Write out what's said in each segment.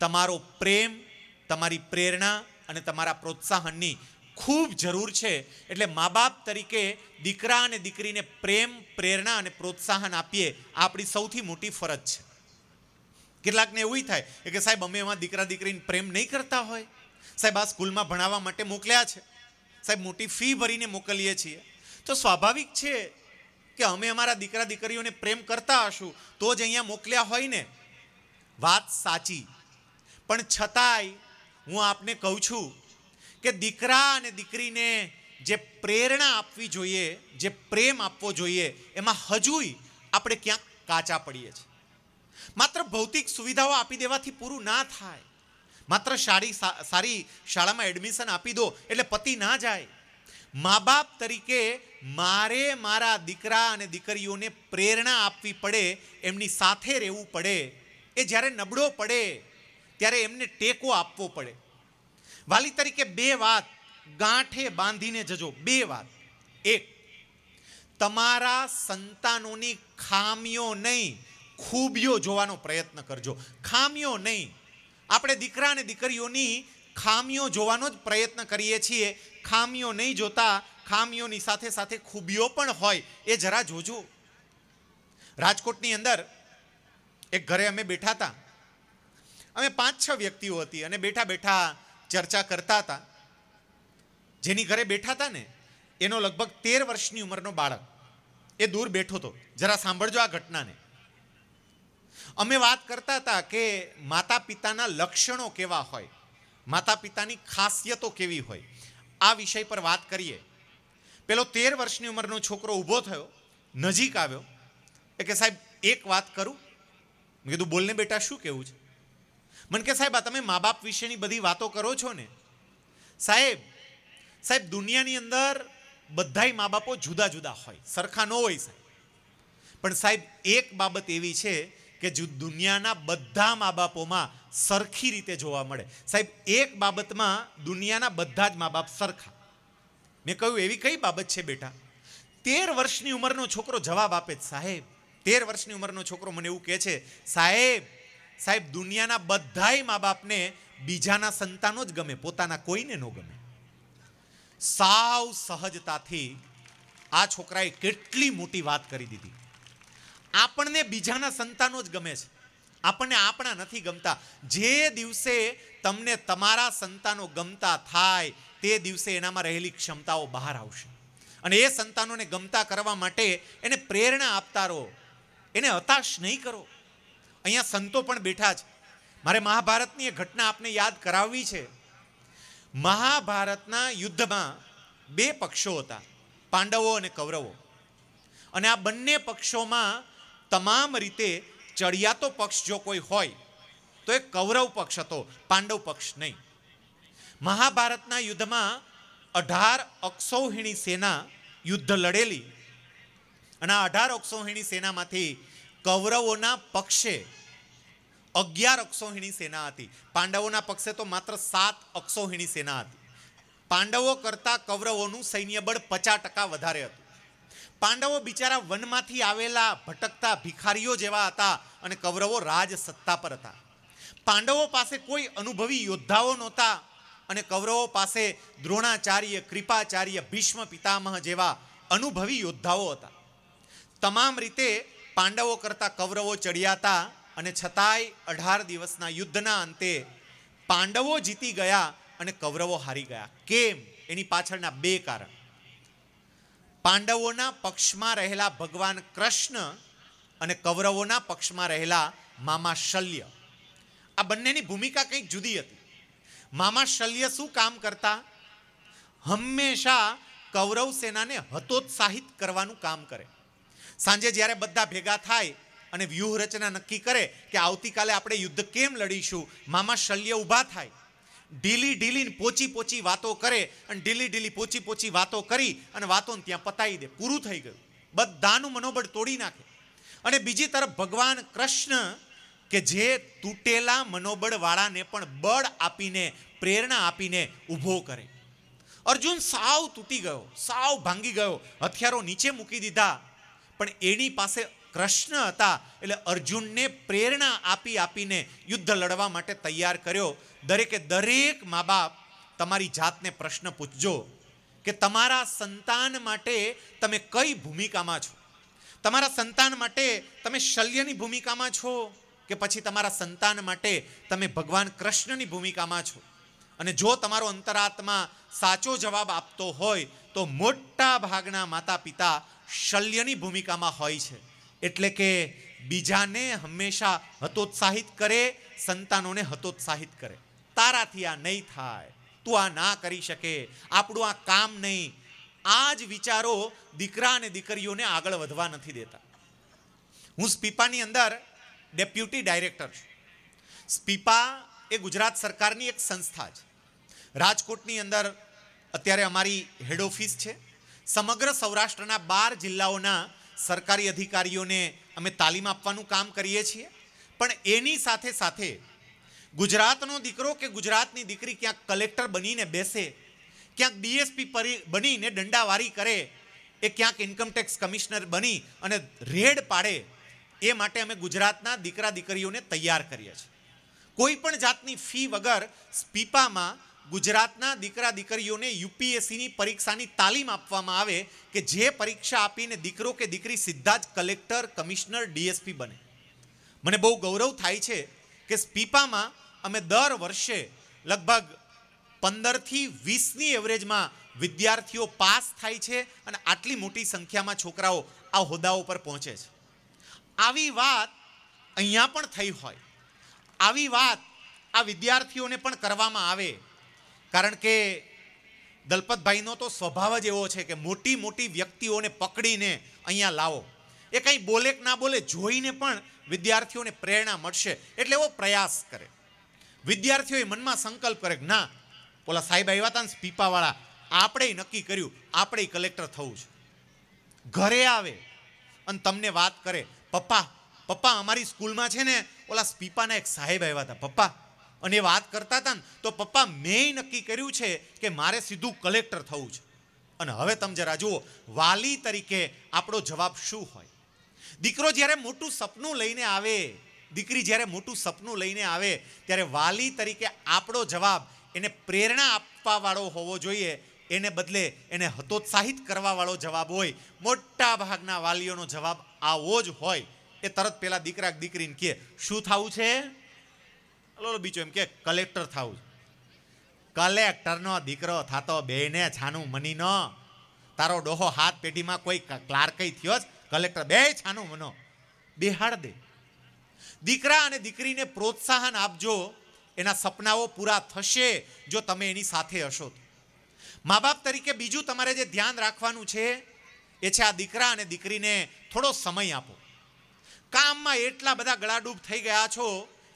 તમારો પ્રેમ તમારી પ્રેરણા અને તમારા પ્રોત્સાહનની ખૂબ જરૂર છે એટલે મા બાપ તરીકે દીકરા અને દીકરીને પ્રેમ પ્રેરણા અને પ્રોત્સાહન આપીએ આ આપણી સૌથી મોટી ફરજ છે કેટલાકને એવું થાય કે સાહેબ અમે એમાં દીકરા દીકરીને પ્રેમ નહીં કરતા હોય સાહેબ આ સ્કૂલમાં ભણાવવા માટે મોકલ્યા છે સાહેબ મોટી ફી ભરીને મોકલીએ છીએ તો સ્વાભાવિક છે કે અમે અમારા દીકરા દીકરીઓને પ્રેમ કરતા હશું તો જ અહીંયા મોકલ્યા હોય ને વાત સાચી પણ છતાંય હું આપને કહું છું કે દીકરા અને દીકરીને જે પ્રેરણા આપવી જોઈએ જે પ્રેમ આપવો જોઈએ એમાં હજુય આપણે ક્યાંક કાચા પડીએ છીએ માત્ર ભૌતિક સુવિધાઓ આપી દેવાથી પૂરું ના થાય માત્ર સારી સારી શાળામાં એડમિશન આપી દો એટલે પતિ ના જાય મા બાપ તરીકે મારે મારા દીકરા અને દીકરીઓને પ્રેરણા આપવી પડે એમની સાથે રહેવું પડે એ જ્યારે નબળો પડે ત્યારે એમને ટેકો આપવો પડે વાલી તરીકે બે વાત ગાંઠે બાંધીને જજો બે વાત એક તમારા સંતાનોની ખામીઓ નહીં ખૂબીઓ જોવાનો પ્રયત્ન કરજો ખામીઓ નહીં આપણે દીકરા અને દીકરીઓની ખામીઓ જોવાનો જ પ્રયત્ન કરીએ છીએ ખામીઓ નહીં જોતા ખામીઓની સાથે સાથે ખૂબીઓ પણ હોય એ જરા જોજો રાજકોટની અંદર એક ઘરે અમે બેઠા હતા અમે પાંચ છ વ્યક્તિઓ હતી અને બેઠા બેઠા ચર્ચા કરતા હતા જેની ઘરે બેઠા હતા ને એનો લગભગ તેર વર્ષની ઉંમરનો બાળક એ દૂર બેઠો હતો જરા સાંભળજો આ ઘટનાને અમે વાત કરતા હતા કે માતા પિતાના લક્ષણો કેવા હોય માતા પિતાની ખાસિયતો કેવી હોય આ વિષય પર વાત કરીએ પેલો તેર વર્ષની ઉંમરનો છોકરો ઊભો થયો નજીક આવ્યો એ કે સાહેબ એક વાત કરું મેં કીધું બોલને બેટા શું કહેવું છે મને કે સાહેબ આ તમે મા બાપ વિશેની બધી વાતો કરો છો ને સાહેબ સાહેબ દુનિયાની અંદર બધાય મા બાપો જુદા જુદા હોય સરખા ન હોય સાહેબ પણ સાહેબ એક બાબત એવી છે કે જો દુનિયાના બધા મા બાપોમાં સરખી રીતે જોવા મળે સાહેબ એક બાબતમાં દુનિયાના બધા જ મા બાપ સરખા મેં કહ્યું એવી કઈ બાબત છે બેટા તેર વર્ષની ઉંમરનો છોકરો જવાબ આપે સાહેબ તેર વર્ષની ઉંમરનો છોકરો મને એવું કહે છે સાહેબ સાહેબ દુનિયાના બધાય મા બાપને બીજાના સંતાનો જ ગમે પોતાના કોઈને ન ગમે સાવ સહજતાથી આ છોકરાએ કેટલી મોટી વાત કરી દીધી આપણને બીજાના સંતાનો જ ગમે છે આપણને આપણા નથી ગમતા જે દિવસે તમને તમારા સંતાનો ગમતા થાય તે દિવસે એનામાં રહેલી ક્ષમતાઓ બહાર આવશે અને એ સંતાનોને ગમતા કરવા માટે એને પ્રેરણા આપતા રહો એને હતાશ નહીં કરો અહીંયા સંતો પણ બેઠા છે મારે મહાભારતની એ ઘટના આપને યાદ કરાવવી છે મહાભારતના યુદ્ધમાં બે પક્ષો હતા પાંડવો અને કૌરવો અને આ બંને પક્ષોમાં તમામ રીતે ચડિયાતો પક્ષ જો કોઈ હોય તો એ કૌરવ પક્ષ હતો પાંડવ પક્ષ નહીં મહાભારતના યુદ્ધમાં અઢાર અક્ષૌહિણી સેના યુદ્ધ લડેલી અને આ અઢાર અક્ષૌહિણી સેનામાંથી કૌરવોના પક્ષે અગિયાર અક્ષોહિણી સેના હતી પાંડવોના પક્ષે તો માત્ર સાત અક્ષોહિણી સેના હતી પાંડવો કરતાં કૌરવોનું સૈન્યબળ પચાસ ટકા વધારે હતું પાંડવો બિચારા વનમાંથી આવેલા ભટકતા ભિખારીઓ જેવા હતા અને કૌરવો રાજ સત્તા પર હતા પાંડવો પાસે કોઈ અનુભવી યોદ્ધાઓ નહોતા અને કૌરવો પાસે દ્રોણાચાર્ય કૃપાચાર્ય ભીષ્મ પિતામહ જેવા અનુભવી યોદ્ધાઓ હતા તમામ રીતે પાંડવો કરતાં કૌરવો ચડ્યા હતા અને છતાંય અઢાર દિવસના યુદ્ધના અંતે પાંડવો જીતી ગયા અને કૌરવો હારી ગયા કેમ એની પાછળના બે કારણ પાંડવોના પક્ષમાં રહેલા ભગવાન કૃષ્ણ અને કૌરવોના પક્ષમાં રહેલા મામા શલ્ય આ બંનેની ભૂમિકા કંઈક જુદી હતી મામા શલ્ય શું કામ કરતા હંમેશા કૌરવ સેનાને હતોત્સાહિત કરવાનું કામ કરે સાંજે જ્યારે બધા ભેગા થાય અને વ્યૂહરચના નક્કી કરે કે આવતીકાલે આપણે યુદ્ધ કેમ લડીશું મામા શલ્ય ઊભા થાય ઢીલી ઢીલી પોચી પોચી વાતો કરે અને ઢીલી ઢીલી પોચી પોચી વાતો કરી અને વાતોને ત્યાં પતાવી દે પૂરું થઈ ગયું બધાનું મનોબળ તોડી નાખે અને બીજી તરફ ભગવાન કૃષ્ણ કે જે તૂટેલા મનોબળવાળાને પણ બળ આપીને પ્રેરણા આપીને ઊભો કરે અર્જુન સાવ તૂટી ગયો સાવ ભાંગી ગયો હથિયારો નીચે મૂકી દીધા પણ એની પાસે કૃષ્ણ હતા એટલે અર્જુનને પ્રેરણા આપી આપીને યુદ્ધ લડવા માટે તૈયાર કર્યો દરેકે દરેક મા બાપ તમારી જાતને પ્રશ્ન પૂછજો કે તમારા સંતાન માટે તમે કઈ ભૂમિકામાં છો તમારા સંતાન માટે તમે શલ્યની ભૂમિકામાં છો કે પછી તમારા સંતાન માટે તમે ભગવાન કૃષ્ણની ભૂમિકામાં છો અને જો તમારો અંતરાત્મા સાચો જવાબ આપતો હોય તો મોટા ભાગના માતા પિતા શલ્યની ભૂમિકામાં હોય છે એટલે કે બીજાને હંમેશા હતોત્સાહિત કરે સંતાનોને હતોત્સાહિત કરે તારાથી આ નહીં થાય તું આ ના કરી શકે આપણું આ કામ નહીં આ જ વિચારો દીકરા અને દીકરીઓને આગળ વધવા નથી દેતા હું સ્પીપાની અંદર ડેપ્યુટી ડાયરેક્ટર છું સ્પીપા એ ગુજરાત સરકારની એક સંસ્થા છે રાજકોટની અંદર અત્યારે અમારી હેડ ઓફિસ છે સમગ્ર સૌરાષ્ટ્રના બાર જિલ્લાઓના સરકારી અધિકારીઓને અમે તાલીમ આપવાનું કામ કરીએ છીએ પણ એની સાથે સાથે ગુજરાતનો દીકરો કે ગુજરાતની દીકરી ક્યાંક કલેક્ટર બનીને બેસે ક્યાંક ડીએસપી પરી બનીને દંડાવારી કરે એ ક્યાંક ઇન્કમટેક્સ કમિશનર બની અને રેડ પાડે એ માટે અમે ગુજરાતના દીકરા દીકરીઓને તૈયાર કરીએ છીએ કોઈ પણ જાતની ફી વગર સ્પીપામાં ગુજરાતના દીકરા દીકરીઓને યુપીએસસીની પરીક્ષાની તાલીમ આપવામાં આવે કે જે પરીક્ષા આપીને દીકરો કે દીકરી સીધા જ કલેક્ટર કમિશનર ડીએસપી બને મને બહુ ગૌરવ થાય છે કે સ્પીપામાં અમે દર વર્ષે લગભગ પંદરથી વીસની એવરેજમાં વિદ્યાર્થીઓ પાસ થાય છે અને આટલી મોટી સંખ્યામાં છોકરાઓ આ હોદ્દાઓ પર પહોંચે છે આવી વાત અહીંયા પણ થઈ હોય આવી વાત આ વિદ્યાર્થીઓને પણ કરવામાં આવે કારણ કે દલપતભાઈનો તો સ્વભાવ જ એવો છે કે મોટી મોટી વ્યક્તિઓને પકડીને અહીંયા લાવો એ કંઈ બોલે કે ના બોલે જોઈને પણ વિદ્યાર્થીઓને પ્રેરણા મળશે એટલે એવો પ્રયાસ કરે વિદ્યાર્થીઓએ મનમાં સંકલ્પ કરે કે ના પોલા સાહેબ આવ્યા હતા ને પીપાવાળા આપણે નક્કી કર્યું આપણે કલેક્ટર થવું છે ઘરે આવે અને તમને વાત કરે પપ્પા પપ્પા અમારી સ્કૂલમાં છે ને ઓલા સ્પીપાના એક સાહેબ આવ્યા હતા પપ્પા અને એ વાત કરતા હતા ને તો પપ્પા મેં નક્કી કર્યું છે કે મારે સીધું કલેક્ટર થવું છે અને હવે તમે જરા જુઓ વાલી તરીકે આપણો જવાબ શું હોય દીકરો જ્યારે મોટું સપનું લઈને આવે દીકરી જ્યારે મોટું સપનું લઈને આવે ત્યારે વાલી તરીકે આપણો જવાબ એને પ્રેરણા આપવાવાળો હોવો જોઈએ એને બદલે એને હતોત્સાહિત કરવાવાળો જવાબ હોય મોટા ભાગના વાલીઓનો જવાબ આવો જ હોય એ તરત પહેલાં દીકરા દીકરીને કહે શું થવું છે ઓલો બીજો એમ કે કલેક્ટર થાવું કલેક્ટરનો દીકરો થાતો બેને છાનું મનીનો તારો ડોહો હાથ પેઢીમાં કોઈ ક્લાર્કઈ થયો જ કલેક્ટર બે છાનું મનો બિહાડ દે દીકરા અને દીકરીને પ્રોત્સાહન આપજો એના સપનાઓ પૂરા થશે જો તમે એની સાથે હશો તો મા બાપ તરીકે બીજું તમારે જે ધ્યાન રાખવાનું છે એ છે આ દીકરા અને દીકરીને થોડો સમય આપો કામમાં એટલા બધા ગળાડૂબ થઈ ગયા છો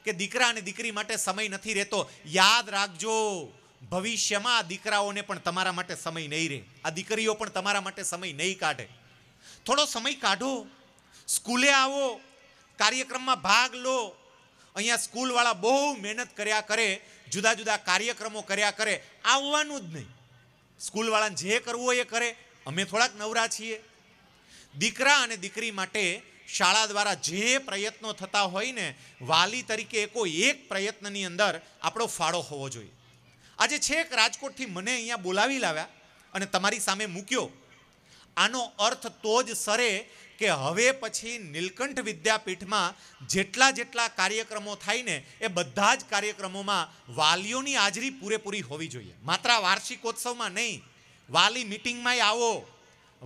કે દીકરા અને દીકરી માટે સમય નથી રહેતો યાદ રાખજો ભવિષ્યમાં આ દીકરાઓને પણ તમારા માટે સમય નહીં રહે આ દીકરીઓ પણ તમારા માટે સમય નહીં કાઢે થોડો સમય કાઢો સ્કૂલે આવો કાર્યક્રમમાં ભાગ લો અહીંયા સ્કૂલવાળા બહુ મહેનત કર્યા કરે જુદા જુદા કાર્યક્રમો કર્યા કરે આવવાનું જ નહીં સ્કૂલવાળાને જે કરવું હોય એ કરે અમે થોડાક નવરા છીએ દીકરા અને દીકરી માટે શાળા દ્વારા જે પ્રયત્નો થતા હોય ને વાલી તરીકે કોઈ એક પ્રયત્નની અંદર આપણો ફાળો હોવો જોઈએ આજે છેક રાજકોટથી મને અહીંયા બોલાવી લાવ્યા અને તમારી સામે મૂક્યો આનો અર્થ તો જ સરે કે હવે પછી નીલકંઠ વિદ્યાપીઠમાં જેટલા જેટલા કાર્યક્રમો થાય ને એ બધા જ કાર્યક્રમોમાં વાલીઓની હાજરી પૂરેપૂરી હોવી જોઈએ માત્ર વાર્ષિકોત્સવમાં નહીં વાલી મિટિંગમાંય આવો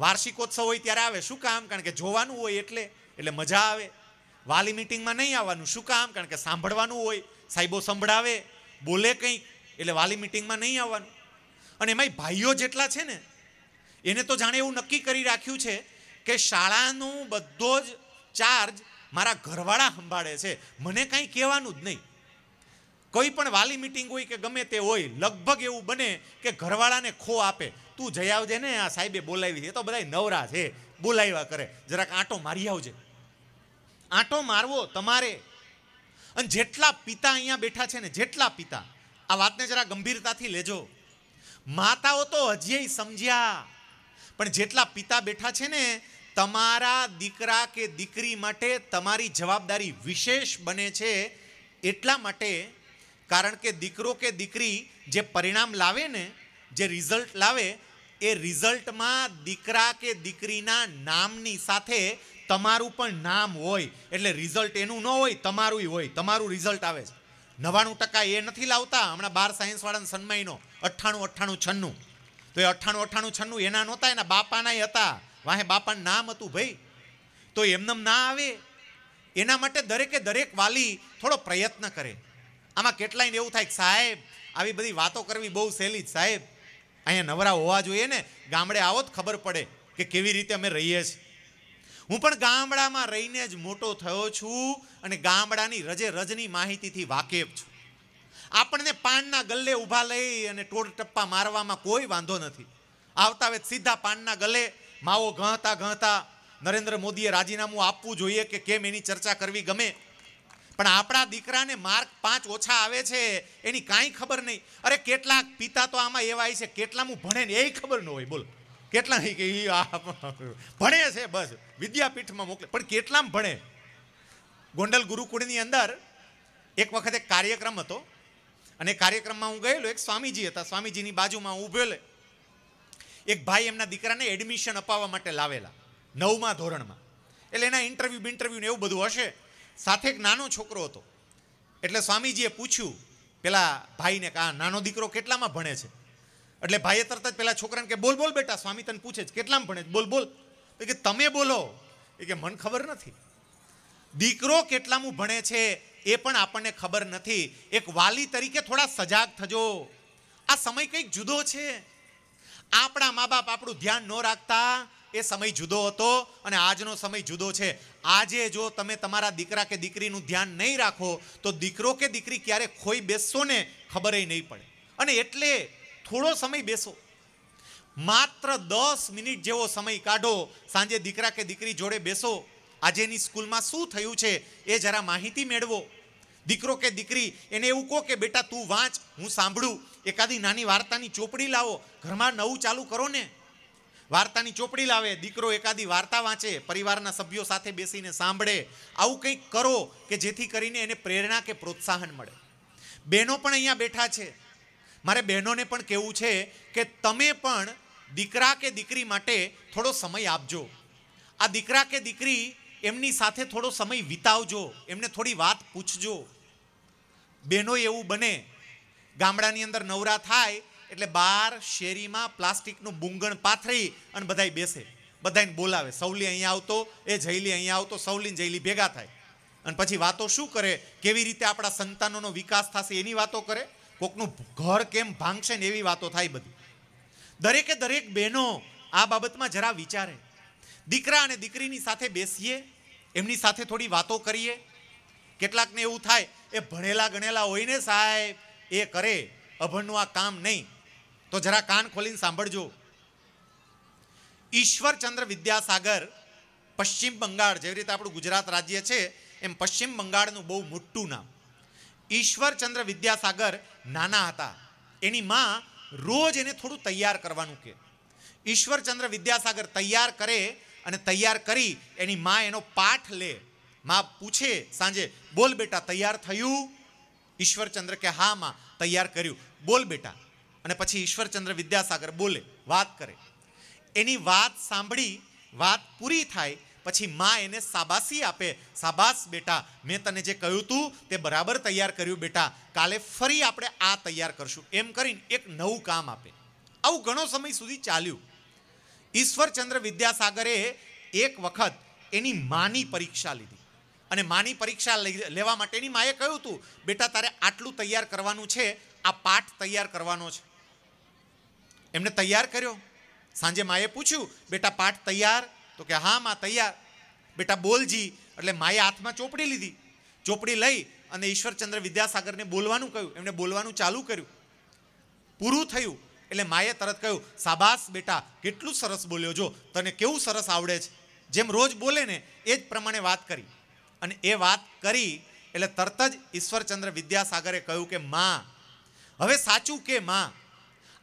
વાર્ષિકોત્સવ હોય ત્યારે આવે શું કામ કારણ કે જોવાનું હોય એટલે એટલે મજા આવે વાલી મિટિંગમાં નહીં આવવાનું શું કામ કારણ કે સાંભળવાનું હોય સાહેબો સંભળાવે બોલે કંઈક એટલે વાલી મિટિંગમાં નહીં આવવાનું અને એમાંય ભાઈઓ જેટલા છે ને એને તો જાણે એવું નક્કી કરી રાખ્યું છે કે શાળાનું બધો જ ચાર્જ મારા ઘરવાળા સંભાળે છે મને કાંઈ કહેવાનું જ નહીં કોઈ પણ વાલી મિટિંગ હોય કે ગમે તે હોય લગભગ એવું બને કે ઘરવાળાને ખો આપે તું જઈ આવજે ને આ સાહેબે બોલાવી છે તો બધા નવરા છે બોલાવ્યા કરે જરાક આંટો મારી આવજે આંટો મારવો તમારે અને જેટલા પિતા અહીંયા બેઠા છે ને જેટલા પિતા આ વાતને જરા ગંભીરતાથી લેજો માતાઓ તો હજી સમજ્યા પણ જેટલા પિતા બેઠા છે ને તમારા દીકરા કે દીકરી માટે તમારી જવાબદારી વિશેષ બને છે એટલા માટે કારણ કે દીકરો કે દીકરી જે પરિણામ લાવે ને જે રિઝલ્ટ લાવે એ રિઝલ્ટમાં દીકરા કે દીકરીના નામની સાથે તમારું પણ નામ હોય એટલે રિઝલ્ટ એનું ન હોય તમારું હોય તમારું રિઝલ્ટ આવે છે નવ્વાણું ટકા એ નથી લાવતા હમણાં બાર સાયન્સવાળાને સન્માઈનો અઠ્ઠાણું અઠ્ઠાણું છન્નું તો એ અઠ્ઠાણું અઠ્ઠાણું છન્નું એના નહોતા એના બાપાનાય હતા વાહે બાપાનું નામ હતું ભાઈ તો એમનેમ ના આવે એના માટે દરેકે દરેક વાલી થોડો પ્રયત્ન કરે આમાં કેટલાય એવું થાય સાહેબ આવી બધી વાતો કરવી બહુ સહેલી જ સાહેબ અહીંયા નવરા હોવા જોઈએ ને ગામડે આવો જ ખબર પડે કે કેવી રીતે અમે રહીએ છીએ હું પણ ગામડામાં રહીને જ મોટો થયો છું અને ગામડાની રજે રજની માહિતીથી વાકેફ છું આપણને પાનના ગલ્લે ઊભા લઈ અને ટોળ ટપ્પા મારવામાં કોઈ વાંધો નથી આવતા વેત સીધા પાનના ગલ્લે માવો ઘણતા ઘણતા નરેન્દ્ર મોદીએ રાજીનામું આપવું જોઈએ કે કેમ એની ચર્ચા કરવી ગમે પણ આપણા દીકરાને માર્ક પાંચ ઓછા આવે છે એની કાંઈ ખબર નહીં અરે કેટલાક પિતા તો આમાં એવા છે કેટલામું ભણે ને એ ખબર ન હોય બોલો કેટલા કે એ ભણે છે બસ વિદ્યાપીઠમાં મોકલે પણ કેટલામ ભણે ગોંડલ ગુરુકુળની અંદર એક વખત એક કાર્યક્રમ હતો અને કાર્યક્રમમાં હું ગયેલો એક સ્વામીજી હતા સ્વામીજીની બાજુમાં હું ઉભેલો એક ભાઈ એમના દીકરાને એડમિશન અપાવવા માટે લાવેલા નવમા ધોરણમાં એટલે એના ઇન્ટરવ્યૂ બિન્ટરવ્યૂ ને એવું બધું હશે સાથે એક નાનો છોકરો હતો એટલે સ્વામીજીએ પૂછ્યું પેલા ભાઈને કે આ નાનો દીકરો કેટલામાં ભણે છે એટલે ભાઈએ તરત જ પેલા છોકરાને કે બોલ બોલ બેટા સ્વામી તને પૂછે છે કેટલામ ભણે બોલ બોલ તો કે તમે બોલો એ કે મને ખબર નથી દીકરો કેટલામું ભણે છે એ પણ આપણને ખબર નથી એક વાલી તરીકે થોડા સજાગ થજો આ સમય કંઈક જુદો છે આપણા મા બાપ આપણું ધ્યાન ન રાખતા એ સમય જુદો હતો અને આજનો સમય જુદો છે આજે જો તમે તમારા દીકરા કે દીકરીનું ધ્યાન નહીં રાખો તો દીકરો કે દીકરી ક્યારે ખોઈ બેસશો ને ખબરય નહીં પડે અને એટલે થોડો સમય બેસો માત્ર દસ મિનિટ જેવો સમય કાઢો સાંજે દીકરા કે દીકરી જોડે બેસો આજે એની સ્કૂલમાં શું થયું છે એ જરા માહિતી મેળવો દીકરો કે દીકરી એને એવું કહો કે બેટા તું વાંચ હું સાંભળું એકાદી નાની વાર્તાની ચોપડી લાવો ઘરમાં નવું ચાલુ કરો ને વાર્તાની ચોપડી લાવે દીકરો એકાદી વાર્તા વાંચે પરિવારના સભ્યો સાથે બેસીને સાંભળે આવું કંઈક કરો કે જેથી કરીને એને પ્રેરણા કે પ્રોત્સાહન મળે બહેનો પણ અહીંયા બેઠા છે મારે બહેનોને પણ કહેવું છે કે તમે પણ દીકરા કે દીકરી માટે થોડો સમય આપજો આ દીકરા કે દીકરી એમની સાથે થોડો સમય વિતાવજો એમને થોડી વાત પૂછજો બહેનો એવું બને ગામડાની અંદર નવરા થાય એટલે બહાર શેરીમાં પ્લાસ્ટિકનું બુંગણ પાથરી અને બધાય બેસે બધાને બોલાવે સૌલી અહીંયા આવતો એ જયલી અહીંયા આવતો સૌલીને જયલી ભેગા થાય અને પછી વાતો શું કરે કેવી રીતે આપણા સંતાનોનો વિકાસ થશે એની વાતો કરે કોકનું ઘર કેમ ભાંગશે ને એવી વાતો થાય બધી દરેકે દરેક બહેનો આ બાબતમાં જરા વિચારે દીકરા અને દીકરીની સાથે બેસીએ એમની સાથે થોડી વાતો કરીએ કેટલાકને એવું થાય એ ભણેલા ગણેલા હોય ને સાહેબ એ કરે અભણનું આ કામ નહીં તો જરા કાન ખોલીને સાંભળજો ઈશ્વરચંદ્ર વિદ્યાસાગર પશ્ચિમ બંગાળ જેવી રીતે આપણું ગુજરાત રાજ્ય છે એમ પશ્ચિમ બંગાળનું બહુ મોટું નામ ઈશ્વરચંદ્ર વિદ્યાસાગર નાના હતા એની માં રોજ એને થોડું તૈયાર કરવાનું કે ઈશ્વરચંદ્ર વિદ્યાસાગર તૈયાર કરે અને તૈયાર કરી એની માં એનો પાઠ લે માં પૂછે સાંજે બોલ બેટા તૈયાર થયું ઈશ્વરચંદ્ર કે હા માં તૈયાર કર્યું બોલ બેટા અને પછી ઈશ્વરચંદ્ર વિદ્યાસાગર બોલે વાત કરે એની વાત સાંભળી વાત પૂરી થાય પછી મા એને સાબાસી આપે સાબાસ બેટા મેં તને જે કહ્યું તું તે બરાબર તૈયાર કર્યું બેટા કાલે ફરી આપણે આ તૈયાર કરશું એમ કરીને એક નવું કામ આપે આવું ઘણો સમય સુધી ચાલ્યું ઈશ્વરચંદ્ર વિદ્યાસાગરે એક વખત એની માની પરીક્ષા લીધી અને માની પરીક્ષા લેવા માટેની માએ કહ્યું હતું બેટા તારે આટલું તૈયાર કરવાનું છે આ પાઠ તૈયાર કરવાનો છે એમને તૈયાર કર્યો સાંજે માએ પૂછ્યું બેટા પાઠ તૈયાર તો કે હા માં તૈયાર બેટા બોલજી એટલે માએ હાથમાં ચોપડી લીધી ચોપડી લઈ અને ઈશ્વરચંદ્ર વિદ્યાસાગરને બોલવાનું કહ્યું એમને બોલવાનું ચાલુ કર્યું પૂરું થયું એટલે માએ તરત કહ્યું સાબાસ બેટા કેટલું સરસ બોલ્યો જો તને કેવું સરસ આવડે છે જેમ રોજ બોલે ને એ જ પ્રમાણે વાત કરી અને એ વાત કરી એટલે તરત જ ઈશ્વરચંદ્ર વિદ્યાસાગરે કહ્યું કે માં હવે સાચું કે માં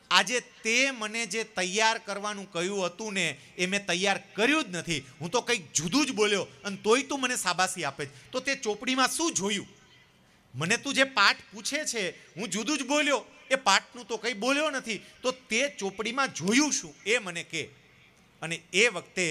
આજે તે મને જે તૈયાર કરવાનું કહ્યું હતું ને એ મેં તૈયાર કર્યું જ નથી હું તો કંઈક જુદું જ બોલ્યો અને તોય તું મને સાબાસી આપે તો તે ચોપડીમાં શું જોયું મને તું જે પાઠ પૂછે છે હું જુદું જ બોલ્યો એ પાઠનું તો કંઈ બોલ્યો નથી તો તે ચોપડીમાં જોયું શું એ મને કે અને એ વખતે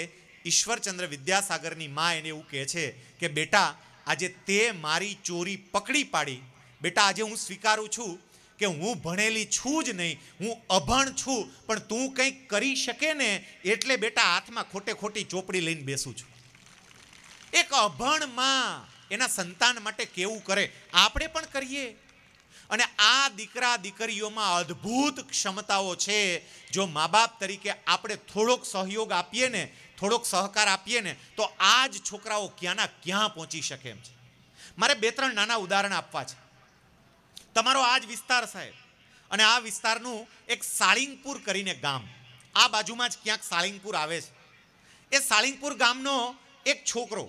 ઈશ્વરચંદ્ર વિદ્યાસાગરની મા એને એવું કહે છે કે બેટા આજે તે મારી ચોરી પકડી પાડી બેટા આજે હું સ્વીકારું છું કે હું ભણેલી છું જ નહીં હું અભણ છું પણ તું કંઈક કરી શકે ને એટલે બેટા હાથમાં ખોટે ખોટી ચોપડી લઈને બેસું છું એક અભણ માં એના સંતાન માટે કેવું કરે આપણે પણ કરીએ અને આ દીકરા દીકરીઓમાં અદ્ભુત ક્ષમતાઓ છે જો મા બાપ તરીકે આપણે થોડોક સહયોગ આપીએ ને થોડોક સહકાર આપીએ ને તો આ જ છોકરાઓ ક્યાંના ક્યાં પહોંચી શકે એમ છે મારે બે ત્રણ નાના ઉદાહરણ આપવા છે તમારો આ જ વિસ્તાર સાહેબ અને આ વિસ્તારનું એક સાળિંગપુર કરીને ગામ આ બાજુમાં જ ક્યાંક સાળિંગપુર આવે છે એ સાળિંગપુર ગામનો એક છોકરો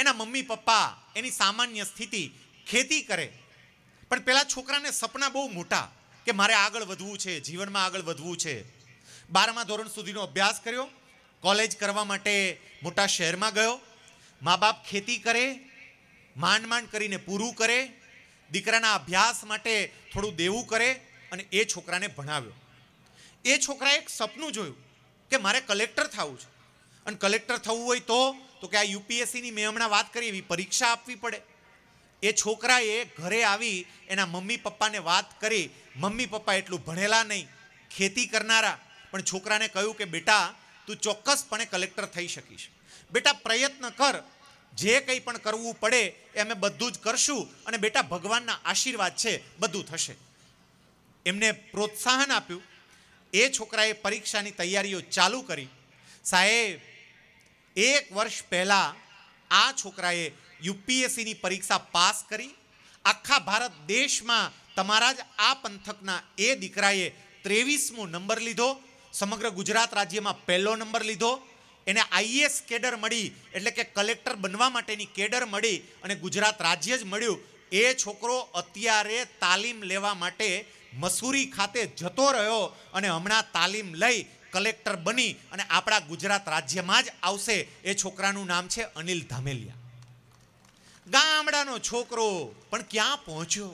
એના મમ્મી પપ્પા એની સામાન્ય સ્થિતિ ખેતી કરે પણ પેલા છોકરાને સપના બહુ મોટા કે મારે આગળ વધવું છે જીવનમાં આગળ વધવું છે બારમા ધોરણ સુધીનો અભ્યાસ કર્યો કોલેજ કરવા માટે મોટા શહેરમાં ગયો મા બાપ ખેતી કરે માંડ માંડ કરીને પૂરું કરે દીકરાના અભ્યાસ માટે થોડું દેવું કરે અને એ છોકરાને ભણાવ્યો એ છોકરાએ એક સપનું જોયું કે મારે કલેક્ટર થવું છે અને કલેક્ટર થવું હોય તો તો કે આ યુપીએસસીની મેં હમણાં વાત કરી એવી પરીક્ષા આપવી પડે એ છોકરાએ ઘરે આવી એના મમ્મી પપ્પાને વાત કરી મમ્મી પપ્પા એટલું ભણેલા નહીં ખેતી કરનારા પણ છોકરાને કહ્યું કે બેટા તું ચોક્કસપણે કલેક્ટર થઈ શકીશ બેટા પ્રયત્ન કર જે કંઈ પણ કરવું પડે એ અમે બધું જ કરશું અને બેટા ભગવાનના આશીર્વાદ છે બધું થશે એમને પ્રોત્સાહન આપ્યું એ છોકરાએ પરીક્ષાની તૈયારીઓ ચાલુ કરી સાહેબ એક વર્ષ પહેલાં આ છોકરાએ યુપીએસસીની પરીક્ષા પાસ કરી આખા ભારત દેશમાં તમારા જ આ પંથકના એ દીકરાએ ત્રેવીસમો નંબર લીધો સમગ્ર ગુજરાત રાજ્યમાં પહેલો નંબર લીધો એને આઈએસ કેડર મળી એટલે કે કલેક્ટર બનવા માટેની કેડર મળી અને ગુજરાત રાજ્ય જ મળ્યું એ છોકરો અત્યારે તાલીમ લેવા માટે મસૂરી ખાતે જતો રહ્યો અને હમણાં તાલીમ લઈ કલેક્ટર બની અને આપણા ગુજરાત રાજ્યમાં જ આવશે એ છોકરાનું નામ છે અનિલ ધામેલિયા ગામડાનો છોકરો પણ ક્યાં પહોંચ્યો